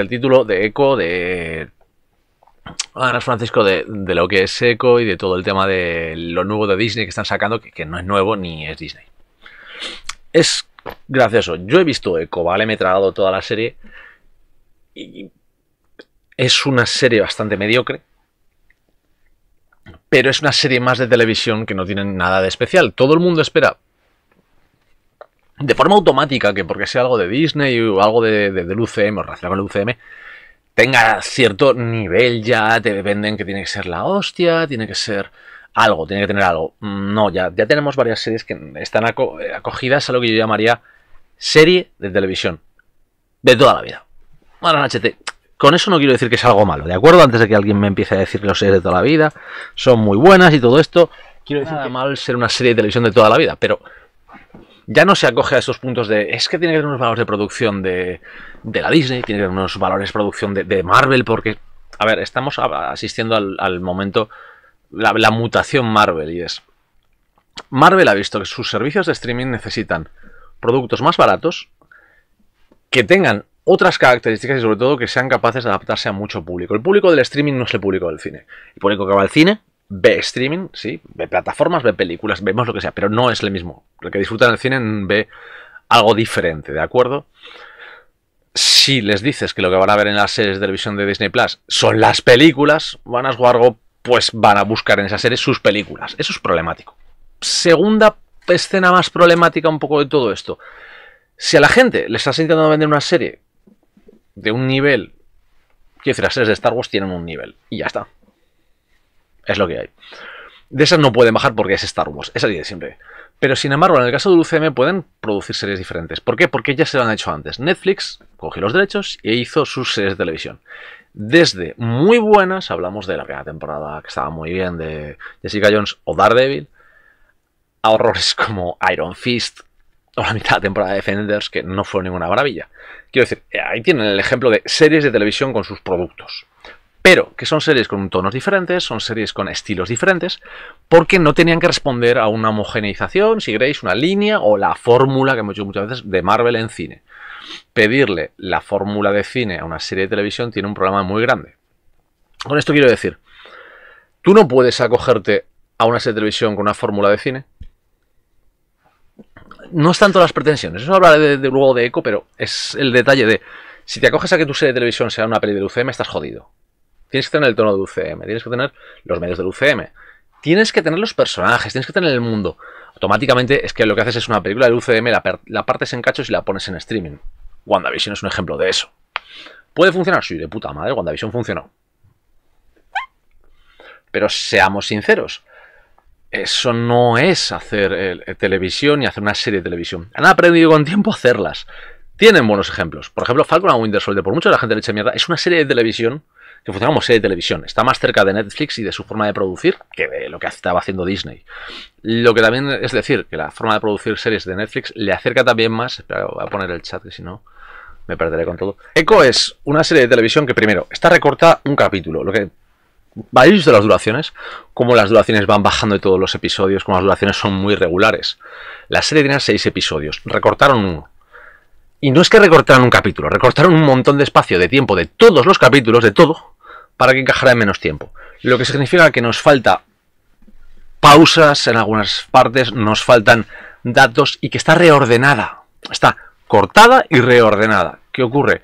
el título de eco de Ahora Francisco, de, lo que es Eco y de todo el tema de lo nuevo de Disney que están sacando, que, no es nuevo ni es Disney. Es gracioso. Yo he visto Eco, ¿vale? Me he tragado toda la serie. Y es una serie bastante mediocre. Pero es una serie más de televisión que no tiene nada de especial. Todo el mundo espera de forma automática, que porque sea algo de Disney o algo de, de del UCM o relacionado con el UCM, tenga cierto nivel ya, te dependen que tiene que ser la hostia, tiene que ser algo, tiene que tener algo. Mm, no, ya, ya tenemos varias series que están eh, acogidas a lo que yo llamaría serie de televisión. De toda la vida. Bueno, HT. Con eso no quiero decir que es algo malo, ¿de acuerdo? Antes de que alguien me empiece a decir que los series de toda la vida son muy buenas y todo esto, quiero decir Nada. que mal ser una serie de televisión de toda la vida, pero ya no se acoge a esos puntos de. Es que tiene que haber unos valores de producción de, de la Disney, tiene que haber unos valores de producción de, de Marvel, porque. A ver, estamos asistiendo al, momento. La, mutación Marvel y es. Marvel ha visto que sus servicios de streaming necesitan productos más baratos, que tengan otras características y sobre todo que sean capaces de adaptarse a mucho público. El público del streaming no es el público del cine. El público que va al cine ve streaming, sí, ve plataformas, ve películas, vemos lo que sea, pero no es lo mismo. El que disfruta en el cine ve algo diferente, ¿de acuerdo? Si les dices que lo que van a ver en las series de televisión de Disney Plus son las películas, van a pues van a buscar en esas series sus películas. Eso es problemático. Segunda escena más problemática un poco de todo esto. Si a la gente le estás intentando vender una serie de un nivel, quiero decir, las series de Star Wars tienen un nivel y ya está es lo que hay. De esas no pueden bajar porque es Star Wars, es de siempre. Pero sin embargo, en el caso de UCM pueden producir series diferentes. ¿Por qué? Porque ya se lo han hecho antes. Netflix cogió los derechos e hizo sus series de televisión. Desde muy buenas, hablamos de la primera temporada que estaba muy bien de Jessica Jones o Daredevil, a horrores como Iron Fist o la mitad de temporada de Defenders, que no fue ninguna maravilla. Quiero decir, ahí tienen el ejemplo de series de televisión con sus productos pero que son series con tonos diferentes, son series con estilos diferentes, porque no tenían que responder a una homogeneización, si queréis, una línea o la fórmula que hemos hecho muchas veces de Marvel en cine. Pedirle la fórmula de cine a una serie de televisión tiene un problema muy grande. Con esto quiero decir, tú no puedes acogerte a una serie de televisión con una fórmula de cine. No es tanto las pretensiones, eso hablaré de, luego de eco, pero es el detalle de si te acoges a que tu serie de televisión sea una peli de UCM, estás jodido Tienes que tener el tono de UCM, tienes que tener los medios del UCM, tienes que tener los personajes, tienes que tener el mundo. Automáticamente es que lo que haces es una película del UCM, la, partes en cachos y la pones en streaming. WandaVision es un ejemplo de eso. ¿Puede funcionar? Sí, de puta madre, WandaVision funcionó. Pero seamos sinceros, eso no es hacer televisión y hacer una serie de televisión. Han aprendido con tiempo a hacerlas. Tienen buenos ejemplos. Por ejemplo, Falcon and Winter Soldier, por mucho que la gente le echa mierda, es una serie de televisión que funciona como serie de televisión. Está más cerca de Netflix y de su forma de producir que de lo que estaba haciendo Disney. Lo que también es decir, que la forma de producir series de Netflix le acerca también más. Espera, voy a poner el chat que si no me perderé con todo. Echo es una serie de televisión que primero está recorta un capítulo, lo que varios de las duraciones, como las duraciones van bajando de todos los episodios, como las duraciones son muy regulares. La serie tenía seis episodios, recortaron uno. Y no es que recortaran un capítulo, recortaron un montón de espacio, de tiempo, de todos los capítulos, de todo, para que encajara en menos tiempo. Lo que significa que nos falta pausas en algunas partes, nos faltan datos y que está reordenada. Está cortada y reordenada. ¿Qué ocurre?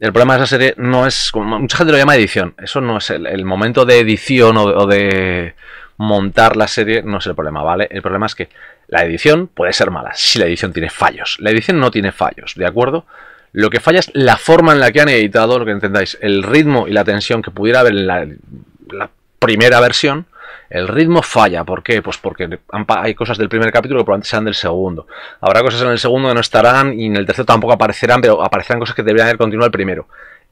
El problema de esa serie no es. Mucha gente lo llama edición. Eso no es el, momento de edición o de, montar la serie, no es el problema, ¿vale? El problema es que la edición puede ser mala si la edición tiene fallos. La edición no tiene fallos, ¿de acuerdo? Lo que falla es la forma en la que han editado, lo que entendáis, el ritmo y la tensión que pudiera haber en la, primera versión. El ritmo falla, ¿por qué? Pues porque hay cosas del primer capítulo que probablemente sean del segundo. Habrá cosas en el segundo que no estarán y en el tercero tampoco aparecerán, pero aparecerán cosas que deberían haber continuado el primero.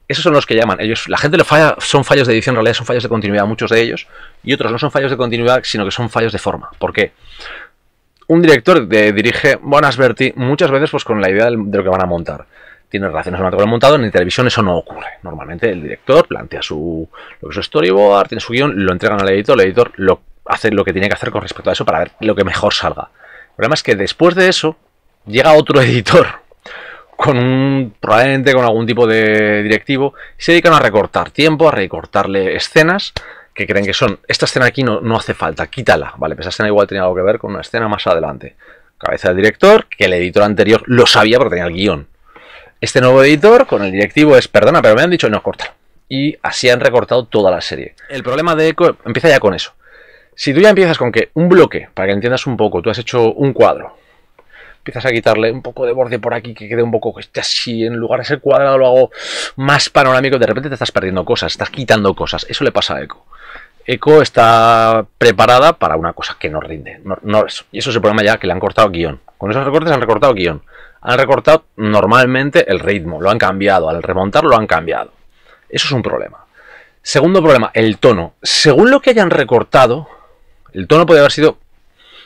Esos son los que llaman. Ellos, la gente lo falla, son fallos de edición, en realidad son fallos de continuidad, muchos de ellos, y otros no son fallos de continuidad, sino que son fallos de forma. ¿Por qué? Un director dirige Buenas Verti muchas veces pues con la idea de lo que van a montar tiene relaciones con el montado, en televisión eso no ocurre. Normalmente el director plantea su, lo que es su storyboard, tiene su guión, lo entregan al editor, el editor lo hace lo que tiene que hacer con respecto a eso para ver lo que mejor salga. El problema es que después de eso llega otro editor con un, probablemente con algún tipo de directivo, y se dedican a recortar tiempo, a recortarle escenas que creen que son, esta escena aquí no, no hace falta, quítala, vale, pues esa escena igual tenía algo que ver con una escena más adelante. Cabeza del director, que el editor anterior lo sabía porque tenía el guión. Este nuevo editor con el directivo es, perdona, pero me han dicho, no, corta. Y así han recortado toda la serie. El problema de Eco empieza ya con eso. Si tú ya empiezas con que un bloque, para que entiendas un poco, tú has hecho un cuadro, empiezas a quitarle un poco de borde por aquí que quede un poco que esté así, en lugar de ser cuadrado lo hago más panorámico, de repente te estás perdiendo cosas, estás quitando cosas, eso le pasa a eco Eco está preparada para una cosa que no rinde, no, Y eso es el problema ya que le han cortado guión. Con esos recortes han recortado guión han recortado normalmente el ritmo, lo han cambiado, al remontar lo han cambiado. Eso es un problema. Segundo problema, el tono. Según lo que hayan recortado, el tono puede haber sido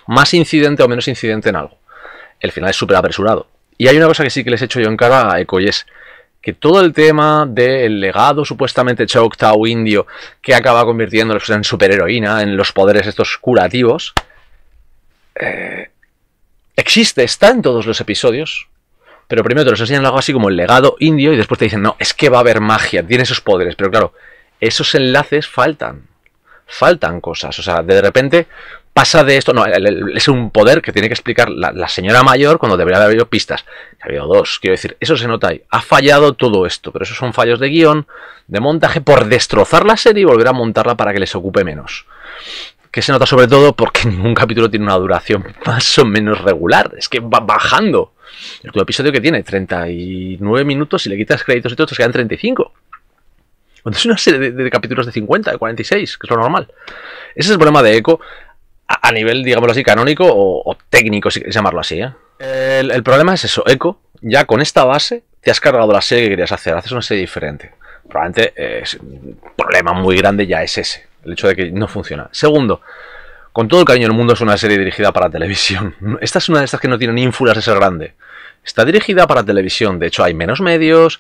más incidente o menos incidente en algo. El final es súper apresurado. Y hay una cosa que sí que les he hecho yo en cara a Eco y es que todo el tema del legado supuestamente Choctaw indio que acaba convirtiéndolo pues, en superheroína, en los poderes estos curativos, eh, existe, está en todos los episodios, pero primero te los enseñan algo así como el legado indio y después te dicen, no, es que va a haber magia, tiene esos poderes, pero claro, esos enlaces faltan, faltan cosas, o sea, de repente pasa de esto, no, es un poder que tiene que explicar la, señora mayor cuando debería haber habido pistas, ha habido dos, quiero decir, eso se nota ahí, ha fallado todo esto, pero esos son fallos de guión, de montaje, por destrozar la serie y volver a montarla para que les ocupe menos que se nota sobre todo porque ningún capítulo tiene una duración más o menos regular, es que va bajando. El episodio que tiene 39 minutos, y le quitas créditos y todo, te quedan 35. Entonces una serie de, capítulos de 50, de 46, que es lo normal. Ese es el problema de Echo a, nivel, digamos así, canónico o, técnico, si quieres llamarlo así. ¿eh? El, problema es eso, Echo, ya con esta base te has cargado la serie que querías hacer, haces una serie diferente. Probablemente eh, es un problema muy grande ya es ese, el hecho de que no funciona. Segundo, con todo el cariño del mundo, es una serie dirigida para televisión. Esta es una de estas que no tienen ínfulas de ser grande. Está dirigida para televisión, de hecho hay menos medios.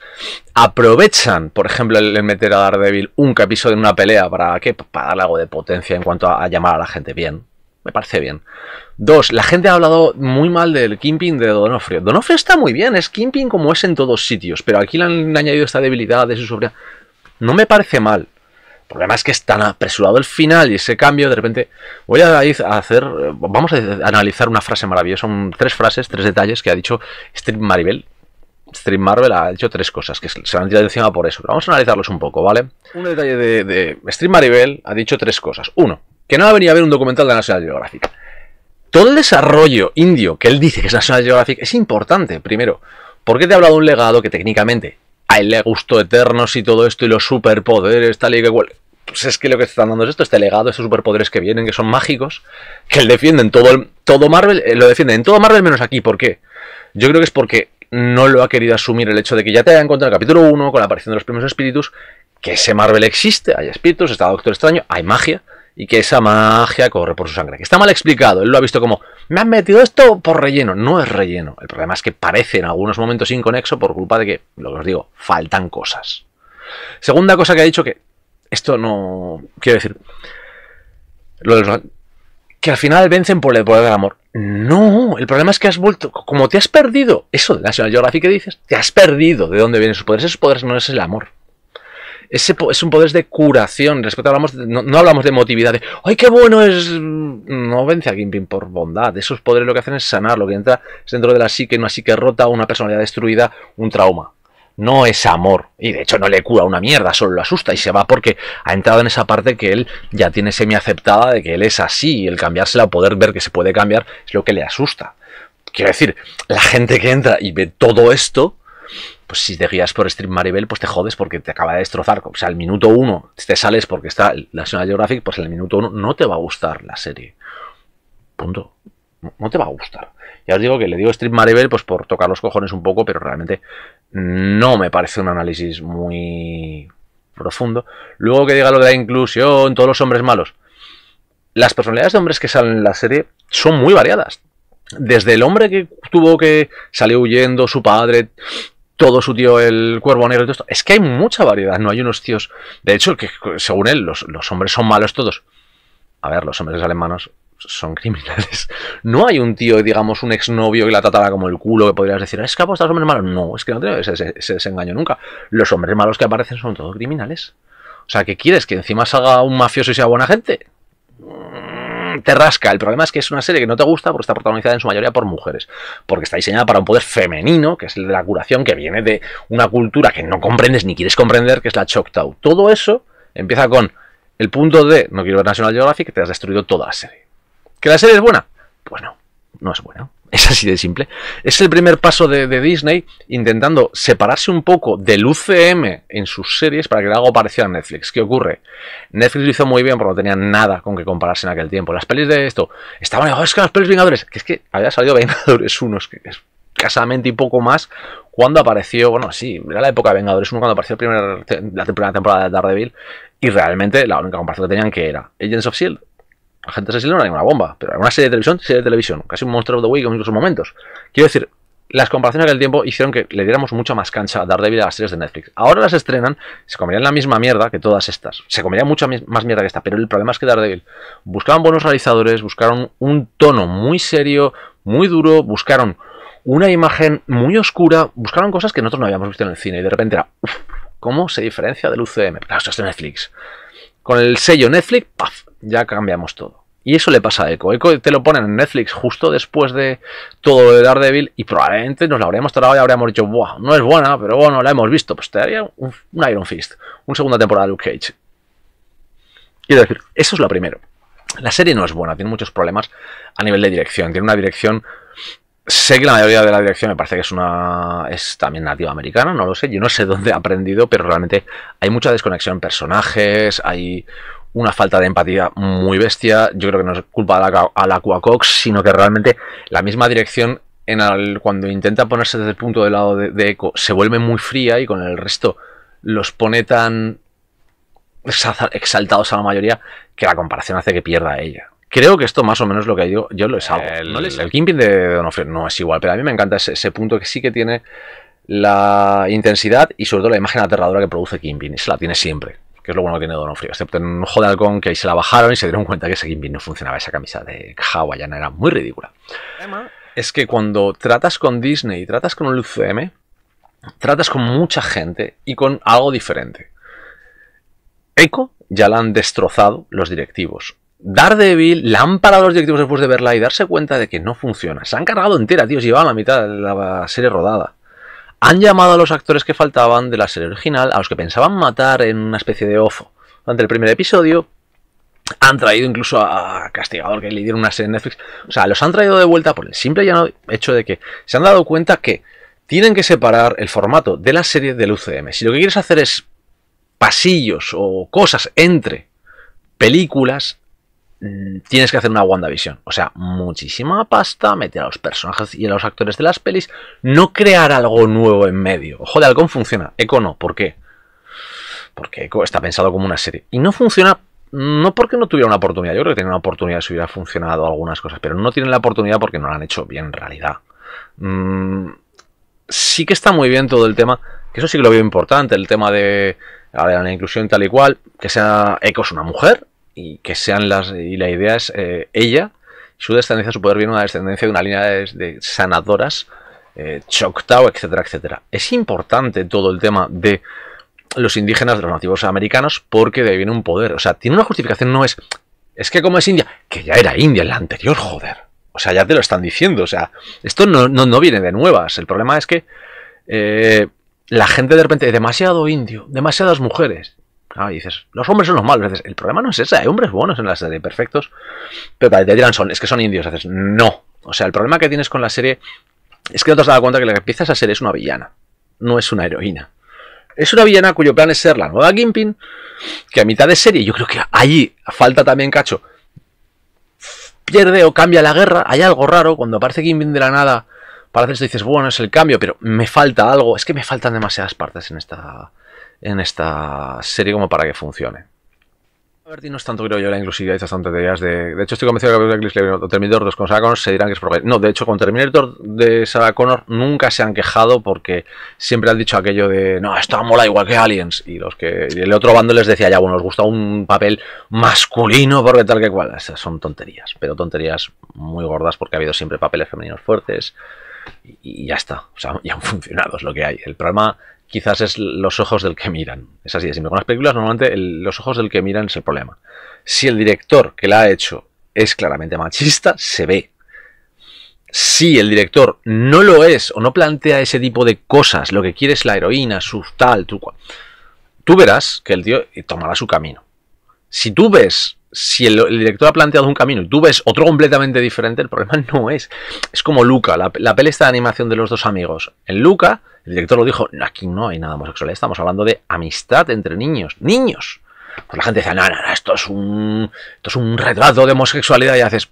Aprovechan, por ejemplo, el meter a Daredevil un capítulo en una pelea para, ¿qué? para darle algo de potencia en cuanto a, llamar a la gente bien. Me parece bien. Dos, la gente ha hablado muy mal del Kimping de Donofrio. Donofrio está muy bien, es Kimping como es en todos sitios, pero aquí le han añadido esta debilidad de su sobriedad. No me parece mal. El problema es que es tan apresurado el final y ese cambio, de repente voy a hacer, vamos a analizar una frase maravillosa, son tres frases, tres detalles que ha dicho Street Maribel. Stream Marvel ha dicho tres cosas que se han tirado encima por eso. vamos a analizarlos un poco, ¿vale? Un detalle de, de Stream Maribel ha dicho tres cosas. Uno, que no ha venido a ver un documental de National Geographic. Todo el desarrollo indio que él dice que es National Geographic es importante, primero, porque te ha hablado de un legado que técnicamente a él le Eternos y todo esto y los superpoderes, tal y que igual. Pues es que lo que están dando es esto, este legado, estos superpoderes que vienen, que son mágicos, que él defiende todo, el, todo Marvel, eh, lo defienden en todo Marvel menos aquí. ¿Por qué? Yo creo que es porque no lo ha querido asumir el hecho de que ya te haya encontrado en el capítulo 1, con la aparición de los primeros espíritus, que ese Marvel existe, hay espíritus, está Doctor Extraño, hay magia, y que esa magia corre por su sangre. Que está mal explicado, él lo ha visto como, me han metido esto por relleno, no es relleno. El problema es que parece en algunos momentos inconexo por culpa de que, lo que os digo, faltan cosas. Segunda cosa que ha dicho que, esto no, quiero decir, que al final vencen por el poder del amor. No, el problema es que has vuelto, como te has perdido, eso de National Geographic que dices, te has perdido de dónde vienen sus poderes, esos poderes no es el amor es un poder de curación. Respecto hablamos no, hablamos de emotividad, ¡ay qué bueno es! Mm, no vence a Gimpin por bondad. Esos poderes lo que hacen es sanar, lo que entra es dentro de la psique, una psique rota, una personalidad destruida, un trauma. No es amor. Y de hecho no le cura una mierda, solo lo asusta y se va porque ha entrado en esa parte que él ya tiene semi aceptada de que él es así y el cambiársela poder ver que se puede cambiar es lo que le asusta. Quiero decir, la gente que entra y ve todo esto, pues si te guías por Street Maribel, pues te jodes porque te acaba de destrozar. O sea, al minuto uno te sales porque está la National Geographic, pues al minuto uno no te va a gustar la serie. Punto. No te va a gustar. Ya os digo que le digo Street Maribel, pues por tocar los cojones un poco, pero realmente no me parece un análisis muy profundo. Luego que diga lo de la inclusión, todos los hombres malos. Las personalidades de hombres que salen en la serie son muy variadas. Desde el hombre que tuvo que salió huyendo, su padre, todo su tío el cuervo negro y todo esto. Es que hay mucha variedad, no hay unos tíos. De hecho, que según él, los, hombres son malos todos. A ver, los hombres alemanos son criminales. No hay un tío, digamos, un exnovio que la tratara como el culo, que podrías decir, ah, es que los hombres malos. No, es que no te ese, desengaño nunca. Los hombres malos que aparecen son todos criminales. O sea, ¿qué quieres? ¿Que encima salga un mafioso y sea buena gente? Mm, te rasca. El problema es que es una serie que no te gusta porque está protagonizada en su mayoría por mujeres, porque está diseñada para un poder femenino, que es el de la curación, que viene de una cultura que no comprendes ni quieres comprender, que es la Choctaw. Todo eso empieza con el punto de, no quiero ver National Geographic, que te has destruido toda la serie. ¿Que la serie es buena? Pues no, no es buena. Es así de simple. Es el primer paso de, Disney intentando separarse un poco del UCM en sus series para que algo apareciera a Netflix. ¿Qué ocurre? Netflix lo hizo muy bien porque no tenía nada con que compararse en aquel tiempo. Las pelis de esto estaban, oh, es que las pelis Vengadores, que es que había salido Vengadores 1, es que es casamente y poco más cuando apareció, bueno, sí, era la época de Vengadores 1 cuando apareció la primera temporada de Daredevil y realmente la única comparación que tenían que era Agents of Shield gente Asilo no era ninguna bomba, pero era una serie de televisión, serie de televisión, casi un Monster of the Week en momentos. Quiero decir, las comparaciones aquel tiempo hicieron que le diéramos mucha más cancha a Daredevil a las series de Netflix. Ahora las estrenan, se comerían la misma mierda que todas estas. Se comería mucha más mierda que esta, pero el problema es que Daredevil buscaban buenos realizadores, buscaron un tono muy serio, muy duro, buscaron una imagen muy oscura, buscaron cosas que nosotros no habíamos visto en el cine y de repente era, uff, ¿cómo se diferencia del UCM? Claro, esto es de Netflix con el sello Netflix, ¡paf! Ya cambiamos todo. Y eso le pasa a Echo. Echo te lo ponen en Netflix justo después de todo de Daredevil y probablemente nos la habríamos tardado y habríamos dicho, ¡buah! No es buena, pero bueno, la hemos visto. Pues te haría un, un Iron Fist, una segunda temporada de Luke Cage. Quiero decir, eso es lo primero. La serie no es buena, tiene muchos problemas a nivel de dirección. Tiene una dirección Sé que la mayoría de la dirección me parece que es una es también nativa americana, no lo sé, yo no sé dónde ha aprendido, pero realmente hay mucha desconexión en personajes, hay una falta de empatía muy bestia, yo creo que no es culpa de la, a la sino que realmente la misma dirección en el, cuando intenta ponerse desde el punto de lado de, de Echo se vuelve muy fría y con el resto los pone tan exaltados a la mayoría que la comparación hace que pierda a ella. Creo que esto más o menos lo que yo, yo lo El, Kingpin de Donofrio no es igual, pero a mí me encanta ese, punto que sí que tiene la intensidad y sobre todo la imagen aterradora que produce Kingpin. se la tiene siempre, que es lo bueno que tiene Donofrio. Excepto en un Halcón, que ahí se la bajaron y se dieron cuenta que ese Kingpin no funcionaba. Esa camisa de no era muy ridícula. Es que cuando tratas con Disney y tratas con el UCM, tratas con mucha gente y con algo diferente. Echo ya la han destrozado los directivos. Daredevil, la han parado los directivos después de verla y darse cuenta de que no funciona. Se han cargado entera, tío, llevaban la mitad de la serie rodada. Han llamado a los actores que faltaban de la serie original, a los que pensaban matar en una especie de ofo durante el primer episodio. Han traído incluso a Castigador, que le dieron una serie en Netflix. O sea, los han traído de vuelta por el simple hecho de que se han dado cuenta que tienen que separar el formato de la serie del UCM. Si lo que quieres hacer es pasillos o cosas entre películas, Mm, tienes que hacer una WandaVision. O sea, muchísima pasta, meter a los personajes y a los actores de las pelis, no crear algo nuevo en medio. Ojo de funciona, Eco no. ¿Por qué? Porque Eco está pensado como una serie. Y no funciona, no porque no tuviera una oportunidad. Yo creo que tenía una oportunidad si hubiera funcionado algunas cosas, pero no tienen la oportunidad porque no la han hecho bien en realidad. Mm, sí que está muy bien todo el tema, que eso sí que lo veo importante, el tema de, la inclusión tal y cual, que sea Eco es una mujer, y que sean las y la idea es eh, ella su descendencia su poder viene una descendencia de una línea de, sanadoras eh, Choctaw etcétera etcétera es importante todo el tema de los indígenas de los nativos americanos porque de ahí viene un poder o sea tiene una justificación no es es que como es India que ya era India en la anterior joder o sea ya te lo están diciendo o sea esto no, no viene de nuevas el problema es que eh, la gente de repente demasiado indio demasiadas mujeres Ah, y dices, los hombres son los malos. Dices, el problema no es ese, hay hombres buenos en la serie, perfectos. Pero te dirán, son, es que son indios. Dices, no. O sea, el problema que tienes con la serie es que no te has dado cuenta que la que empieza esa serie es una villana, no es una heroína. Es una villana cuyo plan es ser la nueva Gimpin, que a mitad de serie, yo creo que ahí falta también cacho, pierde o cambia la guerra, hay algo raro, cuando aparece Gimpin de la nada, para hacer esto dices, bueno, es el cambio, pero me falta algo, es que me faltan demasiadas partes en esta en esta serie como para que funcione. no es tanto, creo yo, la inclusividad y estas tonterías de... De hecho, estoy convencido que con Terminator 2 con Sarah Connor se dirán que es porque... No, de hecho, con Terminator de Sarah Connor nunca se han quejado porque siempre han dicho aquello de... No, está mola igual que Aliens. Y los que... el otro bando les decía, ya, bueno, nos gusta un papel masculino porque tal que cual. Esas son tonterías, pero tonterías muy gordas porque ha habido siempre papeles femeninos fuertes. y ya está. O sea, ya han funcionado, es lo que hay. El problema quizás es los ojos del que miran. Es así de simple. las películas normalmente los ojos del que miran es el problema. Si el director que la ha hecho es claramente machista, se ve. Si el director no lo es o no plantea ese tipo de cosas, lo que quiere es la heroína, su tal, tu cual, tú verás que el tío eh, tomará su camino. Si tú ves si el, director ha planteado un camino y tú ves otro completamente diferente, el problema no es. Es como Luca, la, la de animación de los dos amigos. En Luca, el director lo dijo, aquí no hay nada homosexual, estamos hablando de amistad entre niños, niños. Pues la gente dice, no, no, no, esto es un, esto es un retrato de homosexualidad y haces...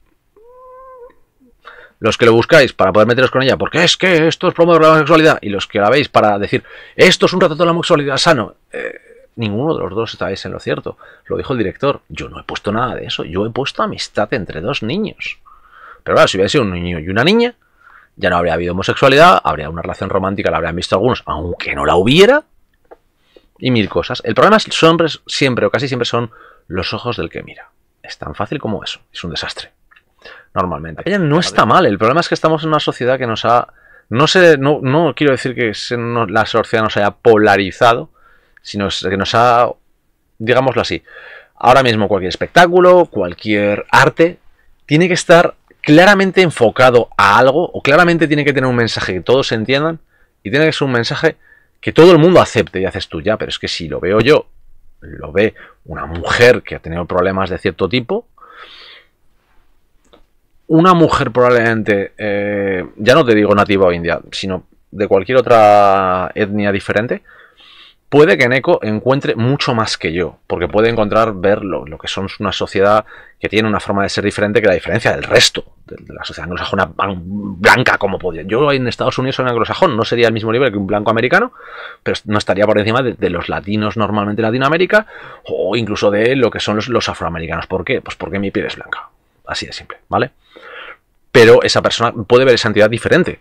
Los que lo buscáis para poder meteros con ella, porque es que esto es promover la homosexualidad, y los que la veis para decir, esto es un retrato de la homosexualidad sano, eh, ninguno de los dos estáis en lo cierto. Lo dijo el director, yo no he puesto nada de eso, yo he puesto amistad entre dos niños. Pero claro, si hubiera sido un niño y una niña, ya no habría habido homosexualidad, habría una relación romántica, la habrían visto algunos, aunque no la hubiera, y mil cosas. El problema es que siempre o casi siempre son los ojos del que mira. Es tan fácil como eso, es un desastre. Normalmente. Ella no está mal, el problema es que estamos en una sociedad que nos ha... No, sé, no quiero decir que la sociedad nos haya polarizado, sino que nos ha, digámoslo así, ahora mismo cualquier espectáculo, cualquier arte, tiene que estar claramente enfocado a algo, o claramente tiene que tener un mensaje que todos entiendan, y tiene que ser un mensaje que todo el mundo acepte y haces tú ya, pero es que si lo veo yo, lo ve una mujer que ha tenido problemas de cierto tipo, una mujer probablemente, eh, ya no te digo nativa o india, sino de cualquier otra etnia diferente, Puede que Neko encuentre mucho más que yo, porque puede encontrar ver lo que son una sociedad que tiene una forma de ser diferente que la diferencia del resto de, la sociedad anglosajona blanca como podría. Yo en Estados Unidos soy anglosajón, no sería el mismo nivel que un blanco americano, pero no estaría por encima de, los latinos normalmente de Latinoamérica o incluso de lo que son los, los afroamericanos. ¿Por qué? Pues porque mi piel es blanca. Así de simple, ¿vale? Pero esa persona puede ver esa entidad diferente.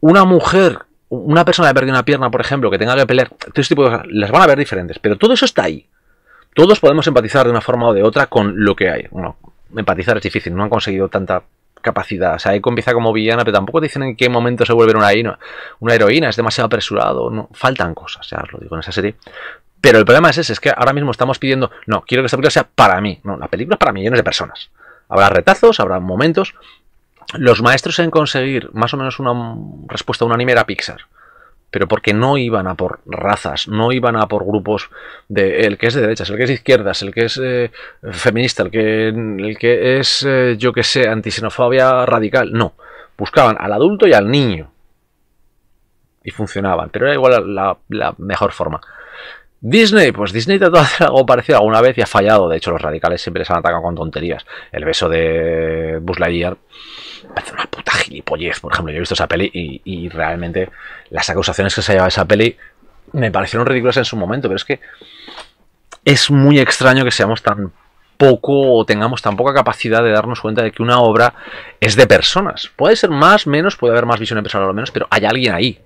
Una mujer una persona que ha perdido una pierna, por ejemplo, que tenga que pelear, todo tipos tipo de cosas, las van a ver diferentes, pero todo eso está ahí. Todos podemos empatizar de una forma o de otra con lo que hay. Bueno, empatizar es difícil, no han conseguido tanta capacidad. O sea, con empieza como villana, pero tampoco dicen en qué momento se vuelve una heroína. es demasiado apresurado, no, faltan cosas, ya os lo digo en esa serie. Pero el problema es ese, es que ahora mismo estamos pidiendo, no, quiero que esta película sea para mí. No, la película es para millones de personas. Habrá retazos, habrá momentos, los maestros en conseguir más o menos una respuesta unánime era Pixar. Pero porque no iban a por razas, no iban a por grupos de el que es de derechas, el que es de izquierdas, el que es eh, feminista, el que, el que es, eh, yo que sé, antisenofobia radical. No. Buscaban al adulto y al niño. Y funcionaban. Pero era igual la mejor forma. Disney, pues Disney trató de hacer algo parecido alguna vez y ha fallado. De hecho, los radicales siempre se han atacado con tonterías. El beso de Buzz parece una puta gilipollez. Por ejemplo, yo he visto esa peli y, realmente las acusaciones que se ha llevado esa peli me parecieron ridículas en su momento, pero es que es muy extraño que seamos tan poco o tengamos tan poca capacidad de darnos cuenta de que una obra es de personas. Puede ser más, menos, puede haber más visión empresarial o menos, pero hay alguien ahí.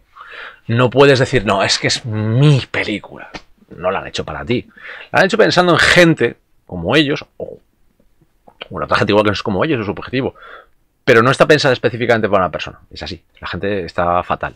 No puedes decir, no, es que es mi película no la han hecho para ti. La han hecho pensando en gente como ellos, o un igual que es como ellos, es objetivo, Pero no está pensada específicamente para una persona. Es así. La gente está fatal.